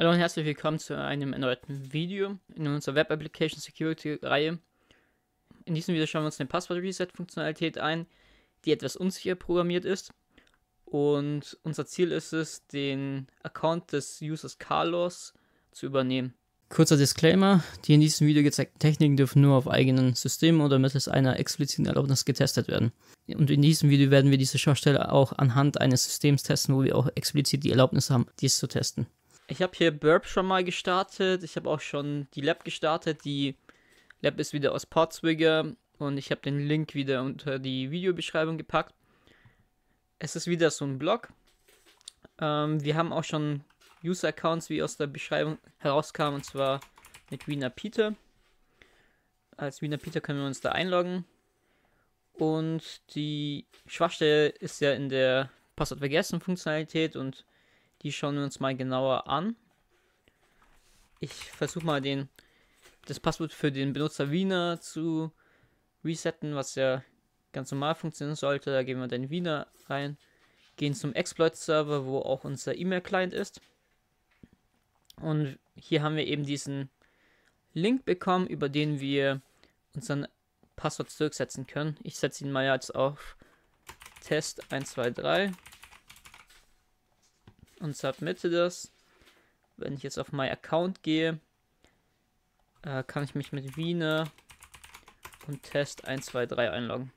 Hallo und herzlich willkommen zu einem erneuten Video in unserer Web Application Security Reihe. In diesem Video schauen wir uns eine Passwort Reset Funktionalität ein, die etwas unsicher programmiert ist. Und unser Ziel ist es, den Account des Users Carlos zu übernehmen. Kurzer Disclaimer, die in diesem Video gezeigten Techniken dürfen nur auf eigenen Systemen oder mittels einer expliziten Erlaubnis getestet werden. Und in diesem Video werden wir diese Schaustelle auch anhand eines Systems testen, wo wir auch explizit die Erlaubnis haben, dies zu testen. Ich habe hier Burp schon mal gestartet. Ich habe auch schon die Lab gestartet. Die Lab ist wieder aus Potswigger und ich habe den Link wieder unter die Videobeschreibung gepackt. Es ist wieder so ein Blog. Ähm, wir haben auch schon User-Accounts, wie aus der Beschreibung herauskam, und zwar mit Wiener Peter. Als Wiener Peter können wir uns da einloggen. Und die Schwachstelle ist ja in der Passwort vergessen Funktionalität und die schauen wir uns mal genauer an. Ich versuche mal den, das Passwort für den Benutzer Wiener zu resetten, was ja ganz normal funktionieren sollte. Da gehen wir dann Wiener rein, gehen zum Exploit-Server, wo auch unser E-Mail-Client ist. Und hier haben wir eben diesen Link bekommen, über den wir unseren Passwort zurücksetzen können. Ich setze ihn mal jetzt auf Test123 und submitte das. Wenn ich jetzt auf My Account gehe, äh, kann ich mich mit Wiener und Test 123 einloggen.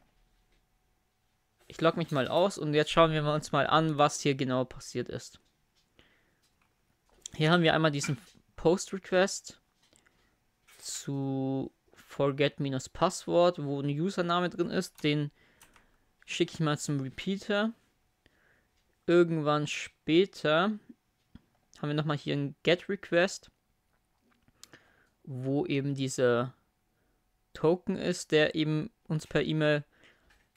Ich logge mich mal aus und jetzt schauen wir uns mal an, was hier genau passiert ist. Hier haben wir einmal diesen Post Request zu forget password wo ein Username drin ist. Den schicke ich mal zum Repeater irgendwann später haben wir nochmal hier ein Get-Request, wo eben dieser Token ist, der eben uns per E-Mail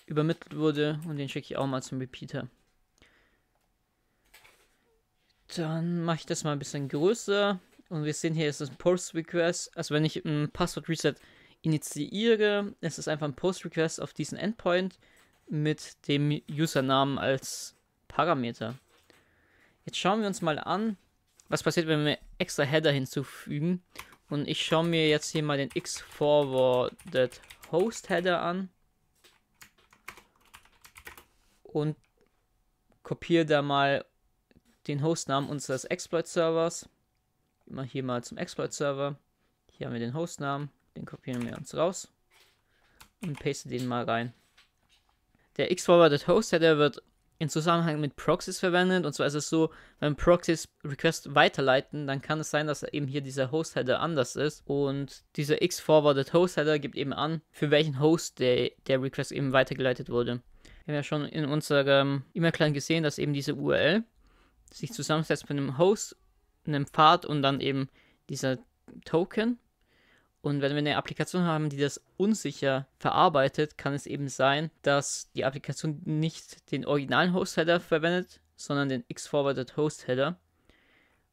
übermittelt wurde und den schicke ich auch mal zum Repeater. Dann mache ich das mal ein bisschen größer und wir sehen hier, es ist ein Post-Request. Also wenn ich ein Passwort-Reset initiiere, ist es einfach ein Post-Request auf diesen Endpoint mit dem Usernamen als Parameter. Jetzt schauen wir uns mal an, was passiert, wenn wir extra Header hinzufügen. Und ich schaue mir jetzt hier mal den X-Forwarded Host Header an. Und kopiere da mal den Hostnamen unseres Exploit-Servers. Immer hier mal zum Exploit-Server. Hier haben wir den Hostnamen. Den kopieren wir uns raus. Und paste den mal rein. Der X-Forwarded Host Header wird in Zusammenhang mit Proxys verwendet. Und zwar ist es so, wenn Proxys Request weiterleiten, dann kann es sein, dass eben hier dieser Host-Header anders ist. Und dieser X-Forwarded Host-Header gibt eben an, für welchen Host der, der Request eben weitergeleitet wurde. Wir haben ja schon in unserem E-Mail-Client gesehen, dass eben diese URL sich zusammensetzt mit einem Host, einem Pfad und dann eben dieser Token. Und wenn wir eine Applikation haben, die das unsicher verarbeitet, kann es eben sein, dass die Applikation nicht den originalen Host-Header verwendet, sondern den X-Forwarded Host-Header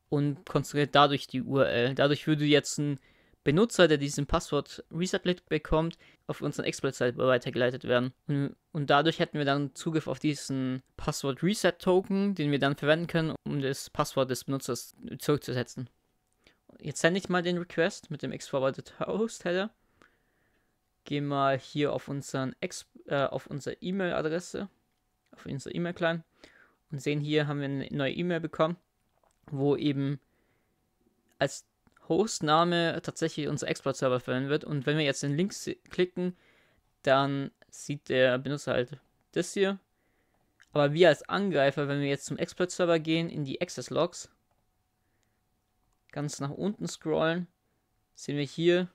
und konstruiert dadurch die URL. Dadurch würde jetzt ein Benutzer, der diesen Passwort resetlet bekommt, auf unseren exploit seite weitergeleitet werden. Und, und, dadurch hätten wir dann Zugriff auf diesen Passwort-Reset-Token, den wir dann verwenden können, um das Passwort des Benutzers zurückzusetzen. Jetzt sende ich mal den Request mit dem X-Forwarded Host Header. Gehe mal hier auf, unseren Ex äh, auf unsere E-Mail-Adresse, auf unsere E-Mail-Client und sehen hier haben wir eine neue E-Mail bekommen, wo eben als Hostname tatsächlich unser Export-Server verwendet wird. Und wenn wir jetzt den Link klicken, dann sieht der Benutzer halt das hier. Aber wir als Angreifer, wenn wir jetzt zum export server gehen, in die Access-Logs, ganz nach unten scrollen, sehen wir hier,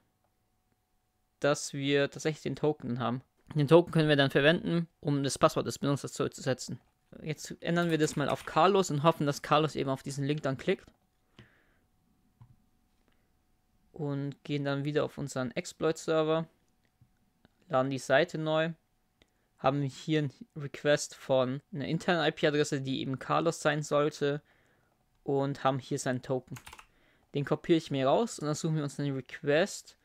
dass wir tatsächlich den Token haben. Den Token können wir dann verwenden, um das Passwort des Benutzers zurückzusetzen. Jetzt ändern wir das mal auf Carlos und hoffen, dass Carlos eben auf diesen Link dann klickt. Und gehen dann wieder auf unseren Exploit-Server, laden die Seite neu, haben hier einen Request von einer internen IP-Adresse, die eben Carlos sein sollte, und haben hier seinen Token. Den kopiere ich mir raus und dann suchen wir uns einen Request,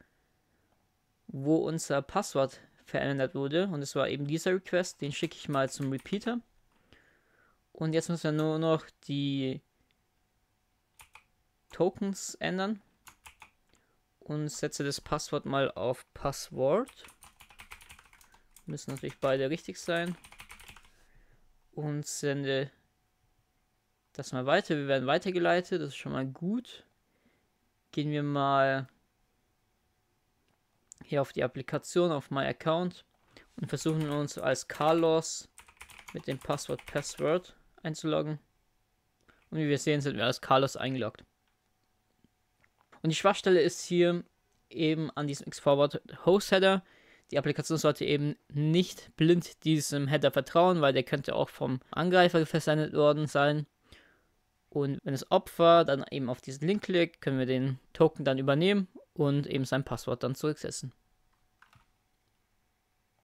wo unser Passwort verändert wurde. Und es war eben dieser Request, den schicke ich mal zum Repeater. Und jetzt müssen wir nur noch die Tokens ändern und setze das Passwort mal auf Passwort. Müssen natürlich beide richtig sein. Und sende das mal weiter. Wir werden weitergeleitet, das ist schon mal gut. Gehen wir mal hier auf die Applikation, auf My Account und versuchen uns als Carlos mit dem Passwort Password einzuloggen. Und wie wir sehen, sind wir als Carlos eingeloggt. Und die Schwachstelle ist hier eben an diesem X-Forward Host Header. Die Applikation sollte eben nicht blind diesem Header vertrauen, weil der könnte auch vom Angreifer versendet worden sein. Und wenn das Opfer dann eben auf diesen Link klickt, können wir den Token dann übernehmen und eben sein Passwort dann zurücksetzen.